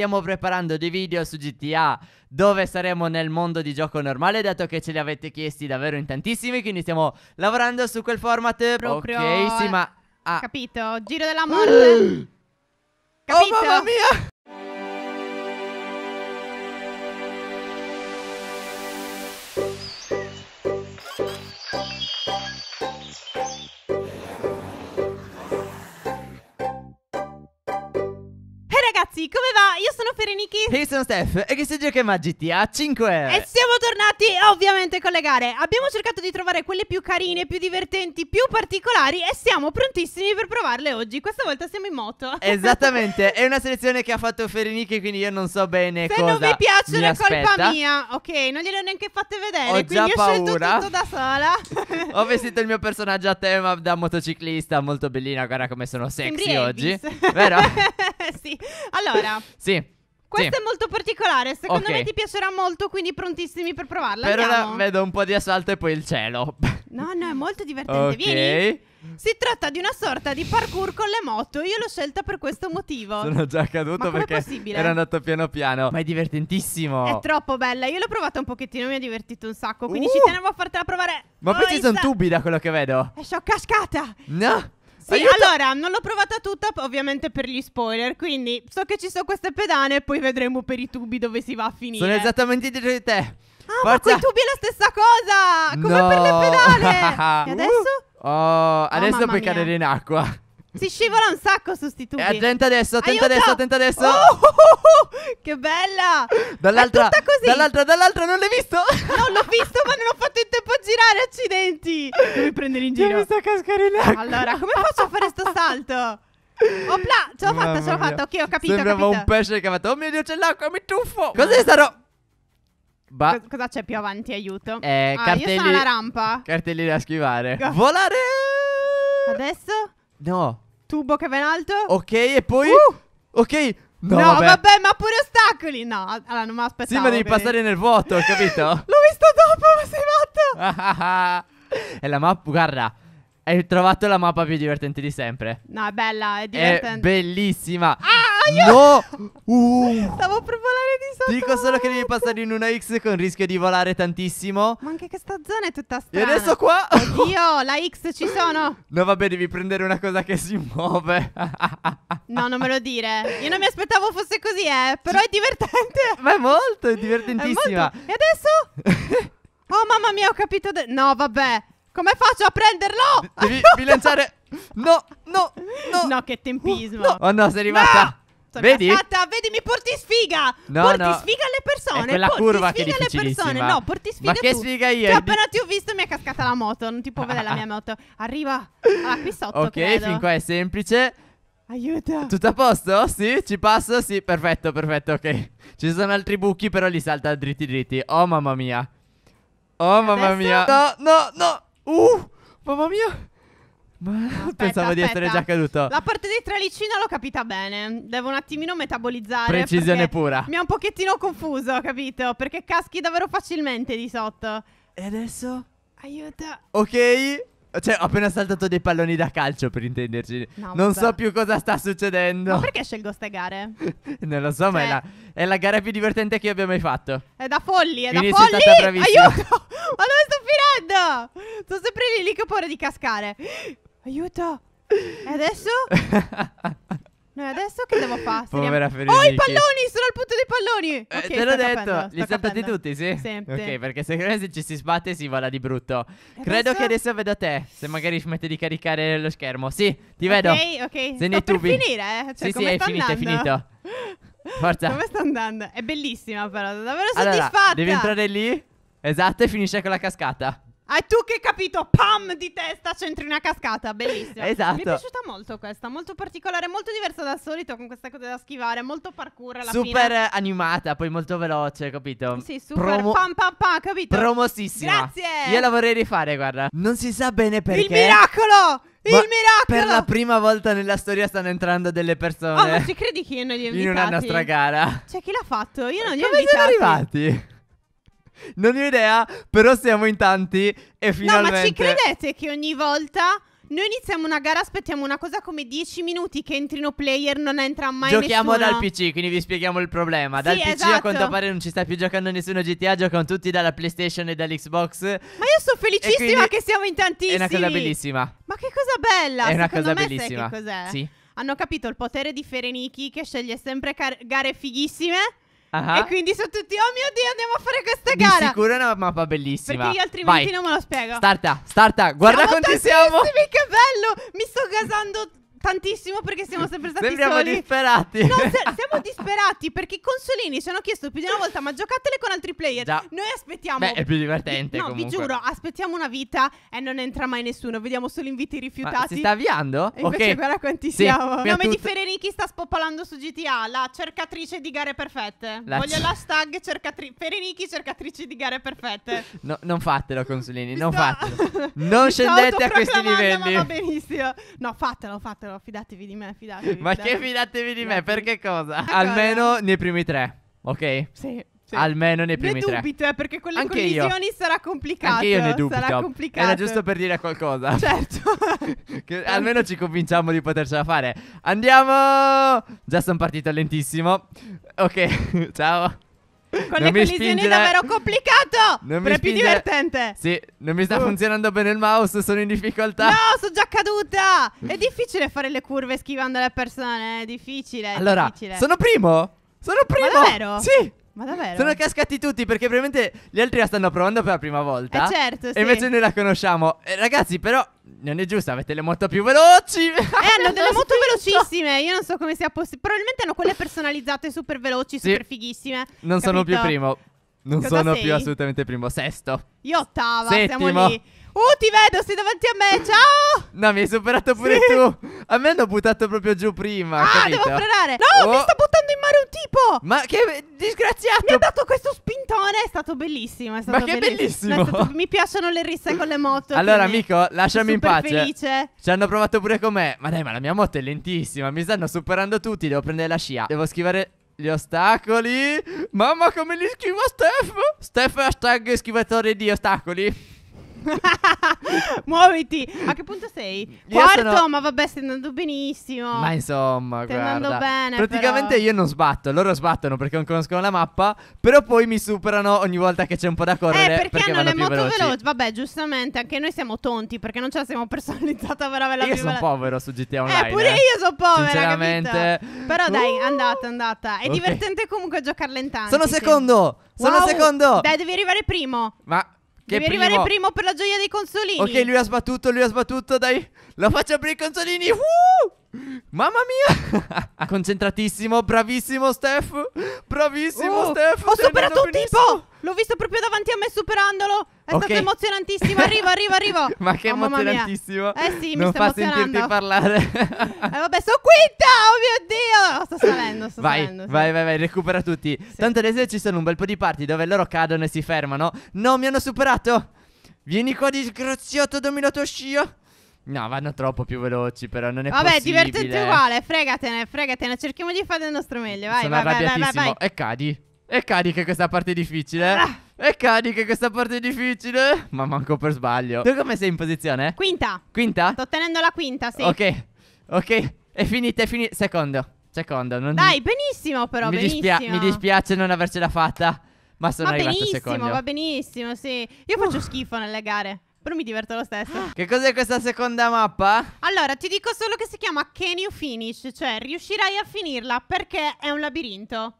stiamo preparando dei video su GTA dove saremo nel mondo di gioco normale, dato che ce li avete chiesti davvero in tantissimi, quindi stiamo lavorando su quel format. Proprio... Ok, sì, ma... Ah. Capito? Giro della morte. Oh, Capito? Oh, mamma mia! ragazzi, come va? Io sono Fereniki E io sono Steph e che si giochiamo a GTA 5 E siamo tornati ovviamente con le gare Abbiamo cercato di trovare quelle più carine, più divertenti, più particolari E siamo prontissimi per provarle oggi Questa volta siamo in moto Esattamente, è una selezione che ha fatto Fereniki quindi io non so bene Se cosa non vi piacciono è colpa mia Ok, non gliel'ho neanche fatte vedere Ho già paura. ho da sola Ho vestito il mio personaggio a tema da motociclista Molto bellina, guarda come sono sexy oggi Vero? sì. Allora. sì. questo sì. è molto particolare, secondo okay. me ti piacerà molto, quindi prontissimi per provarla. Per ora vedo un po' di assalto e poi il cielo. No, no, è molto divertente. Okay. Vieni. Si tratta di una sorta di parkour con le moto. Io l'ho scelta per questo motivo. Sono già caduto perché era andato piano piano. Ma è divertentissimo. È troppo bella. Io l'ho provata un pochettino, mi ha divertito un sacco. Quindi uh! ci tenevo a fartela provare. Ma poi ci sono tubi da quello che vedo. È scioccascata. No. Sì, Aiuto! allora, non l'ho provata tutta, ovviamente per gli spoiler, quindi so che ci sono queste pedane e poi vedremo per i tubi dove si va a finire. Sono esattamente dietro di te. Ah, Forza. ma con i tubi è la stessa cosa! Come no. per le pedane! e adesso? Uh. Oh, oh, adesso oh, puoi mia. cadere in acqua. Si scivola un sacco su sti tubi. E eh, attenta adesso, attenta Aiuto! adesso, attenta adesso. Oh, oh, oh, che bella! Dall'altra, dall'altra, dall'altra, non l'hai visto? Non l'ho visto, ma non ho fatto in tempo a girare, accidenti. Devi prendere in giro. Mi sta cascare in acqua. Allora, come faccio a fare sto salto? Opla, ce l'ho fatta, ce l'ho fatta. Ok, ho capito. Sembrava ho capito. un pesce che ha fatto. Oh mio dio, c'è l'acqua, mi tuffo. Cos'è starò? roba? Ba- cosa c'è più avanti? Aiuto. Eh, ah, cartelli- io sono alla rampa. Cartellini da schivare. Go. Volare. Adesso? No. Tubo che va in alto. Ok, e poi... Uh! Ok. No, no vabbè. vabbè. ma pure ostacoli. No, allora non mi aspettavo. Sì, ma devi quindi. passare nel vuoto, ho capito? L'ho visto dopo, ma sei matto. è la mappa, guarda. Hai trovato la mappa più divertente di sempre. No, è bella, è divertente. È bellissima. Ah! voglio! No! Uh. Stavo per volare di sotto. Dico solo che devi passare in una X con rischio di volare tantissimo. Ma anche questa zona è tutta strana. E adesso qua. Oddio, la X ci sono. No, vabbè, devi prendere una cosa che si muove. no, non me lo dire. Io non mi aspettavo fosse così, eh. Però è divertente. Ma è molto, è divertentissima. È molto. E adesso? oh, mamma mia, ho capito. No, vabbè. Come faccio a prenderlo? Devi bilanciare. No, no, no. No, che tempismo. Oh no, sei rimasta. No! Sono esatto, vedi? cascata, vedi, mi porti sfiga! No, porti no. sfiga alle persone! È quella porti curva sfiga che alle persone! No, porti sfiga Ma che tu. sfiga io? Cioè, appena ti ho visto mi è cascata la moto, non ti può vedere la mia ah. moto. Arriva! Ah, qui sotto, Ok, credo. fin qua è semplice. Aiuto! Tutto a posto? Sì? Ci passo? Sì, perfetto, perfetto, ok. Ci sono altri buchi, però li salta dritti dritti. Oh, mamma mia! Oh, mamma Adesso... mia! No, no, no! Uh! Mamma mia! Aspetta, Pensavo di essere già caduto. La parte dei tralicino l'ho capita bene. Devo un attimino metabolizzare. Precisione pura. Mi ha un pochettino confuso, capito? Perché caschi davvero facilmente di sotto. E adesso? Aiuto. Ok. Cioè, ho appena saltato dei palloni da calcio, per intenderci. No, non so più cosa sta succedendo. Ma perché scelgo queste gare? non lo so, cioè... ma è cioè la, è la, gara più divertente che io abbia mai fatto. È da folli, è Quindi da folli. Aiuto! ma dove sto finendo? Sono sempre lì, lì che ho paura di cascare aiuto. E eh, adesso? Noi adesso che devo fare? Povera Federica. Oh, i palloni! Sono al punto dei palloni! Eh, okay, te l'ho detto, capendo, li saltate tutti, sì? Sempre. Ok, perché se me se ci si sbatte si vola di brutto. E Credo adesso? che adesso vedo te, se magari smette di caricare lo schermo. Sì, ti vedo. Ok, ok. Se ne tubi. per finire, eh. Cioè, sì, sì, è finito, andando? è finito. Forza. Come sta andando? È bellissima però, sono davvero allora, devi entrare lì? Esatto, e finisce con la cascata. Hai tu che hai capito, pam di testa c'entri una cascata, bellissima. esatto. Mi è piaciuta molto questa, molto particolare, molto diversa dal solito con questa cosa da schivare, molto parkour alla super fine. animata, poi molto veloce, capito? Sì, super Promo- pam pam pam, capito? Promossissima. Grazie. Io la vorrei rifare, guarda. Non si sa bene perché. Il miracolo! Il miracolo! Per la prima volta nella storia stanno entrando delle persone. Oh, ma ci credi che io non li ho invitati? In una nostra gara. Cioè, chi l'ha fatto? Io non li ho Come invitati. Come siamo arrivati? Non ho idea, però siamo in tanti e finalmente... No, ma ci credete che ogni volta... Noi iniziamo una gara, aspettiamo una cosa come 10 minuti che entrino player, non entra mai Giochiamo nessuno. dal PC, quindi vi spieghiamo il problema. Dal sì, PC esatto. a quanto pare non ci sta più giocando nessuno GTA, giocano tutti dalla PlayStation e dall'Xbox. Ma io sono felicissima che siamo in tantissimi. È una cosa bellissima. Ma che cosa bella! È una Secondo cosa bellissima. Sai che cos'è? Sì. Hanno capito il potere di Fereniki che sceglie sempre car- gare fighissime Uh-huh. E quindi sono tutti, oh mio Dio, andiamo a fare questa gara. Di sicuro è una mappa bellissima. Perché io altrimenti Vai. non me lo spiego. Starta, starta, guarda siamo quanti siamo. Che bello, mi sto gasando Tantissimo perché siamo sempre stati Sembriamo soli. disperati. No, se- siamo disperati perché i consolini ci hanno chiesto più di una volta ma giocatele con altri player. Già. Noi aspettiamo. Beh, è più divertente No, vi giuro, aspettiamo una vita e non entra mai nessuno, vediamo solo inviti rifiutati. Ma si sta avviando? E invece Ok. guarda quanti Sì, siamo. Il per nome di Ferenichi sta spopolando su GTA, la cercatrice di gare perfette. La Voglio ce- l'hashtag cercatri- Ferenichi cercatrice di gare perfette. No, non fatelo, consolini, non sto- fatelo. Non scendete a questi livelli. Ma va benissimo. No, fatelo, fatelo. Fatelo, fidatevi di me, fidatevi. Ma fidatevi. che fidatevi di me? Perché cosa? D'accordo. Almeno nei primi tre, ok? Sì. Sì. Almeno nei primi ne tre. Ne dubito, eh, perché con le Anche collisioni io. sarà complicato. Anche io ne dubito. Sarà complicato. Era giusto per dire qualcosa. Certo. almeno ci convinciamo di potercela fare. Andiamo! Già sono partito lentissimo. Ok, ciao. Con non le collisioni davvero complicato! Non Però è più divertente! Sì, non mi sta uh. funzionando bene il mouse, sono in difficoltà. No, sono già caduta! È difficile fare le curve schivando le persone, è difficile. È allora, difficile. sono primo! Sono primo! Ma davvero? Sì! Ma davvero? Sono cascati tutti perché probabilmente gli altri la stanno provando per la prima volta. Eh certo, sì. E invece noi la conosciamo. Eh, ragazzi, però non è giusto, avete le moto più veloci. Eh, hanno delle moto velocissime. Io non so come sia possibile. Probabilmente hanno quelle personalizzate super veloci, sì. super fighissime. Non capito? sono più primo. Non Cosa sono sei? più assolutamente primo, sesto. Io ottava, Settimo. siamo lì. Uh, ti vedo, sei davanti a me, ciao! No, mi hai superato pure sì. tu. A me hanno buttato proprio giù prima, Ah, capito? devo frenare. No, oh. mi sta buttando in mare un tipo! Ma che disgraziato! Mi ha dato questo spintone, è stato bellissimo, è stato Ma che bellissimo! bellissimo. Stato... mi piacciono le risse con le moto. Allora, amico, lasciami in pace. Sono felice. Ci hanno provato pure con me. Ma dai, ma la mia moto è lentissima, mi stanno superando tutti, devo prendere la scia. Devo schivare gli ostacoli. Mamma come li schiva Steph. Steph hashtag schivatore di ostacoli. Muoviti. A che punto sei? Quarto, sono- ma vabbè, stai andando benissimo. Ma insomma, Stai guarda. andando bene, Praticamente però. io non sbatto, loro sbattono perché non conoscono la mappa, però poi mi superano ogni volta che c'è un po' da eh, correre perché, hanno vanno le più moto veloci. veloci? Vabbè, giustamente, anche noi siamo tonti perché non ce la siamo personalizzata per avere la Io più sono povero su GTA eh, Online. Eh, pure io sono povero. Sinceramente. capito? Però dai, Uh. andata, andata. È Ok. divertente comunque giocarla in tanti. Sono sì. secondo! Sono Wow. secondo! Dai, devi arrivare primo. Ma che Devi primo. arrivare primo per la gioia dei consolini. Ok, lui ha sbattuto, lui ha sbattuto, dai. La faccia per i consolini. Uh! Mamma mia! Concentratissimo, bravissimo Steph. Bravissimo uh, Steph. Ho superato un benissimo. tipo. L'ho visto proprio davanti a me superandolo. È okay. stato emozionantissimo. Arrivo, arrivo, arrivo. Ma che oh, emozionantissimo. Eh sì, mi non sta emozionando. Non fa sentirti parlare. eh vabbè, sono quinta, oh mio Dio. Sto salendo, sto vai, salendo. Sì. Vai, vai, vai, recupera tutti. Sì. Tanto adesso ci sono un bel po' di parti dove loro cadono e si fermano. No, mi hanno superato. Vieni qua, disgraziato, dammi la tua scia. No, vanno troppo più veloci, però non è Vabbè, possibile. Vabbè, divertente uguale, fregatene, fregatene. Cerchiamo di fare del nostro meglio, vai, Sono vai, vai, vai, vai, vai. E cadi. E cadi che questa parte è difficile. Ah. E cadi che questa parte è difficile. Ma manco per sbaglio. Tu come sei in posizione? Quinta. Quinta? Sto tenendo la quinta, sì. Ok. Ok. È finita, è finita. Secondo. Secondo. Non... Dai, benissimo però, mi benissimo. Dispia- mi dispiace non avercela fatta. Ma sono va arrivato secondo. Va benissimo, va benissimo, sì. Io uh. faccio schifo nelle gare. Però mi diverto lo stesso. Che cos'è questa seconda mappa? Allora, ti dico solo che si chiama Can You Finish, cioè riuscirai a finirla perché è un labirinto.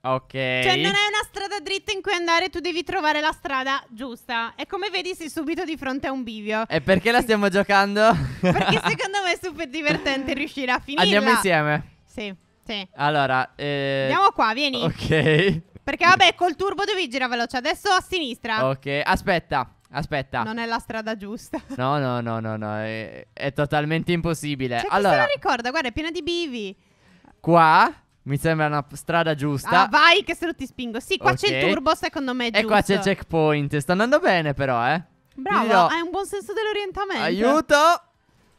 Ok. Cioè, non è una strada dritta in cui andare, tu devi trovare la strada giusta. E come vedi, sei subito di fronte a un bivio. E perché la stiamo giocando? perché secondo me è super divertente riuscire a finire. Andiamo insieme. Sì, sì. Allora, eh... andiamo qua, vieni. Ok. Perché vabbè, col turbo devi girare veloce. Adesso a sinistra. Ok, aspetta. Aspetta. Non è la strada giusta. No, no, no, no, no. È, è totalmente impossibile. Cioè, allora. la ricorda, guarda, è piena di bivi. Qua mi sembra una strada giusta. Ah, vai, che se non ti spingo. Sì, qua okay. c'è il turbo, secondo me. È e giusto. qua c'è il checkpoint. Sta andando bene, però, eh. Bravo, dirò... hai un buon senso dell'orientamento. Aiuto.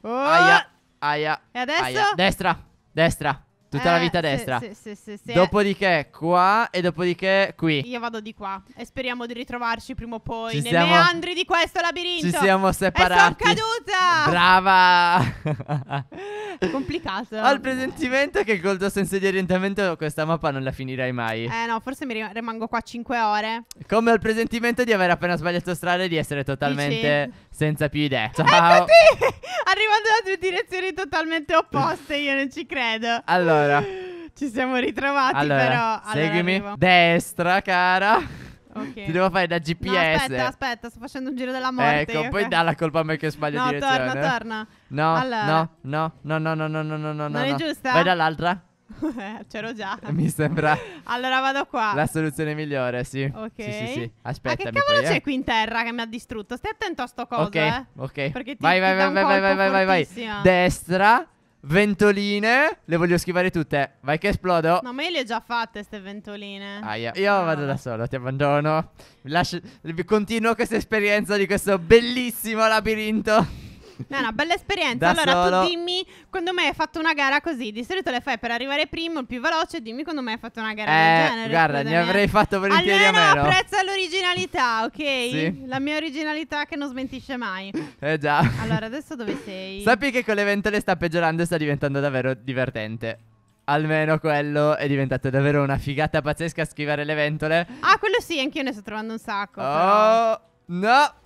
Oh. Aia, aia. E adesso? Aia. Destra, destra. Tutta eh, la vita a destra. Sì, sì, sì, sì, Dopodiché qua e dopodiché qui. Io vado di qua e speriamo di ritrovarci prima o poi ci nei siamo... meandri di questo labirinto. Ci siamo separati. E sono caduta! Brava! Complicato. Ho il presentimento che col tuo senso di orientamento questa mappa non la finirai mai. Eh no, forse mi rimango qua 5 ore. Come ho il presentimento di aver appena sbagliato strada e di essere totalmente Dici? senza più idee. Ciao. Eccoti! Arrivando da due direzioni totalmente opposte, io non ci credo. Allora. Ci siamo ritrovati allora, però. Allora, seguimi. Arrivo. Destra, cara. Okay. Ti devo fare da GPS. No, aspetta, aspetta, sto facendo un giro della morte. Ecco, poi dà la colpa a me che sbaglio no, direzione. No, torna, torna. No, allora. no, no, no, no, no, no, no, no, non no. è giusta? Vai dall'altra. Eh, c'ero già. Mi sembra. allora vado qua. La soluzione migliore, sì. Ok. Sì, sì, sì. Aspetta. Ah, Ma che cavolo poi, c'è eh? qui in terra che mi ha distrutto? Stai attento a sto coso, Ok, eh. ok. Perché ti, vai, vai, vai, vai, vai, vai, vai, vai. Destra Ventoline, le voglio schivare tutte. Vai che esplodo. No, ma io le ho già fatte queste ventoline. Ah, yeah. Io no. vado da solo, ti abbandono. Lascio, continuo questa esperienza di questo bellissimo labirinto. No, è una bella esperienza. Da allora solo. tu dimmi quando mai hai fatto una gara così. Di solito le fai per arrivare primo, il più veloce. Dimmi quando mai hai fatto una gara eh, del genere. Guarda, ne eh. avrei fatto volentieri Almeno a meno. apprezza l'originalità, ok? Sì. La mia originalità che non smentisce mai. Eh già. Allora, adesso dove sei? Sappi che con le ventole sta peggiorando e sta diventando davvero divertente. Almeno quello è diventato davvero una figata pazzesca schivare le ventole. Ah, quello sì, anch'io ne sto trovando un sacco. Oh, però. no!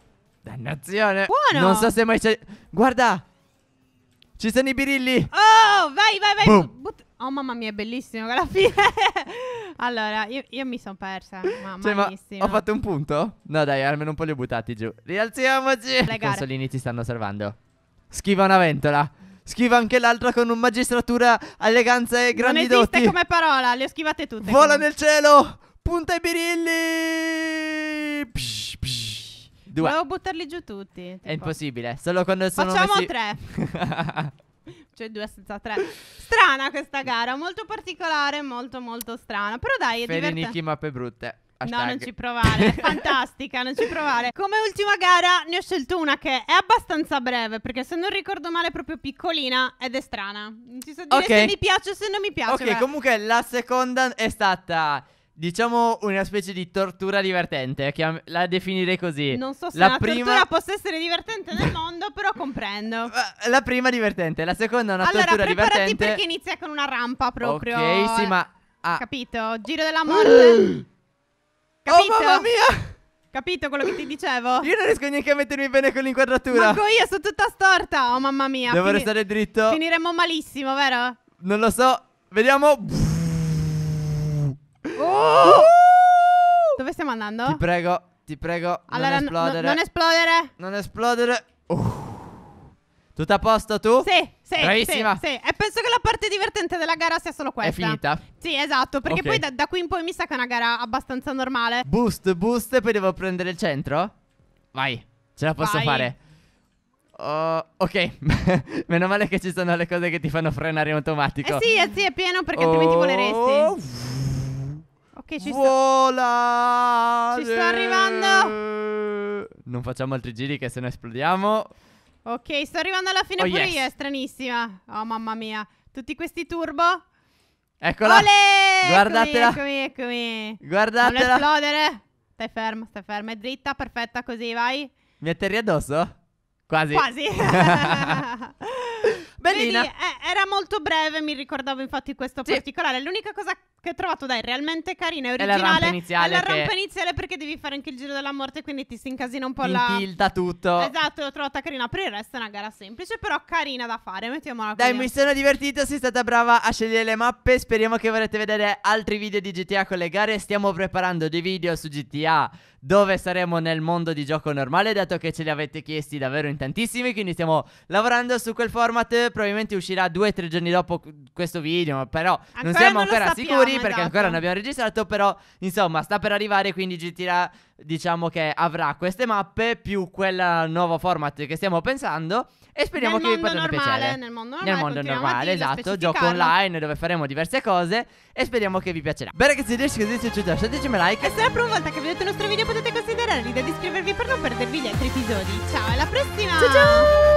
Dannazione. Buono. Non so se mai c'è. Guarda. Ci sono i birilli. Oh, vai, vai, vai. But... Oh, mamma mia, è bellissimo alla fine. allora, io, io mi sono persa. Mamma cioè, ma ho fatto un punto? No, dai, almeno un po' li ho buttati giù. Rialziamoci. Le I consolini ti stanno salvando. Schiva una ventola. Schiva anche l'altra con un magistratura, eleganza e grandi Non esiste doti. come parola, le ho schivate tutte. Vola comunque. nel cielo. Punta i birilli. Psh, psh. Due. Volevo buttarli giù tutti. Tipo. È impossibile. Solo quando sono Facciamo messi... tre. cioè due senza tre. Strana questa gara, molto particolare, molto molto strana. Però dai, è divertente. Nicky mappe brutte. No, non ci provare, fantastica, non ci provare. Come ultima gara ne ho scelto una che è abbastanza breve, perché se non ricordo male è proprio piccolina ed è strana. Non ci so dire okay. se mi piace o se non mi piace. Ok, beh. comunque la seconda è stata Diciamo una specie di tortura divertente, chiam- la definirei così. Non so se la una prima... tortura possa essere divertente nel mondo, però comprendo. Eh, la prima divertente, la seconda è una allora, tortura divertente. Allora, preparati perché inizia con una rampa proprio. Ok, sì, ma... Ah. Capito? Giro della morte. Oh, Capito? Oh, mamma mia! Capito quello che ti dicevo? Io non riesco neanche a mettermi bene con l'inquadratura. Manco io, sono tutta storta. Oh, mamma mia. Devo Fini- restare dritto. Finiremmo malissimo, vero? Non lo so. Vediamo. Dove stiamo andando? Ti prego, ti prego. Allora, non esplodere. Non esplodere. Non esplodere. Uh. Tutto a posto tu? Sì, sì. Bravissima. Sì, sì. E penso che la parte divertente della gara sia solo questa. È finita? Sì, esatto. Perché okay. poi da, da, qui in poi mi sa che è una gara abbastanza normale. Boost, boost. E poi devo prendere il centro? Vai. Ce la posso Vai. fare. Uh, ok, meno male che ci sono le cose che ti fanno frenare in automatico. Eh sì, eh sì, è pieno perché oh. altrimenti oh. voleresti. Ok, ci Volare. sto. Ci sto arrivando. Eh. Non facciamo altri giri che se no esplodiamo. Ok, sto arrivando alla fine oh, pure yes. io, è stranissima. Oh mamma mia. Tutti questi turbo? Eccola. Olè, Guardatela. Eccomi, eccomi. Guardatela. Non esplodere. Stai ferma, stai ferma, è dritta, perfetta così, vai. Mi atterri addosso? Quasi. Quasi. Bellina. Vedi, eh, era molto breve, mi ricordavo infatti questo sì. particolare. L'unica cosa che ho trovato, dai, realmente carina e originale. È la rampa iniziale. È la rampa che... iniziale perché devi fare anche il giro della morte, quindi ti si incasina un po' la... Impilta tutto. Esatto, l'ho trovata carina. Per il resto è una gara semplice, però carina da fare, mettiamola così. Dai, mi sono divertito, sei stata brava a scegliere le mappe. Speriamo che vorrete vedere altri video di GTA con le gare. Stiamo preparando dei video su GTA dove saremo nel mondo di gioco normale, dato che ce li avete chiesti davvero in tantissimi, quindi stiamo lavorando su quel format. Probabilmente uscirà due o tre giorni dopo questo video, però ancora non siamo non ancora sappiamo. sicuri esatto. perché ancora non abbiamo registrato, però insomma sta per arrivare, quindi GTA diciamo che avrà queste mappe più quel nuovo format che stiamo pensando e speriamo nel che vi potranno piacere. Nel mondo normale, nel mondo normale esatto, gioco online dove faremo diverse cose e speriamo che vi piacerà. Bene ragazzi, adesso che vi è lasciateci un like. E sempre una volta che vedete il nostro video potete considerare di iscrivervi per non perdervi gli altri episodi. Ciao, alla prossima! Ciao ciao!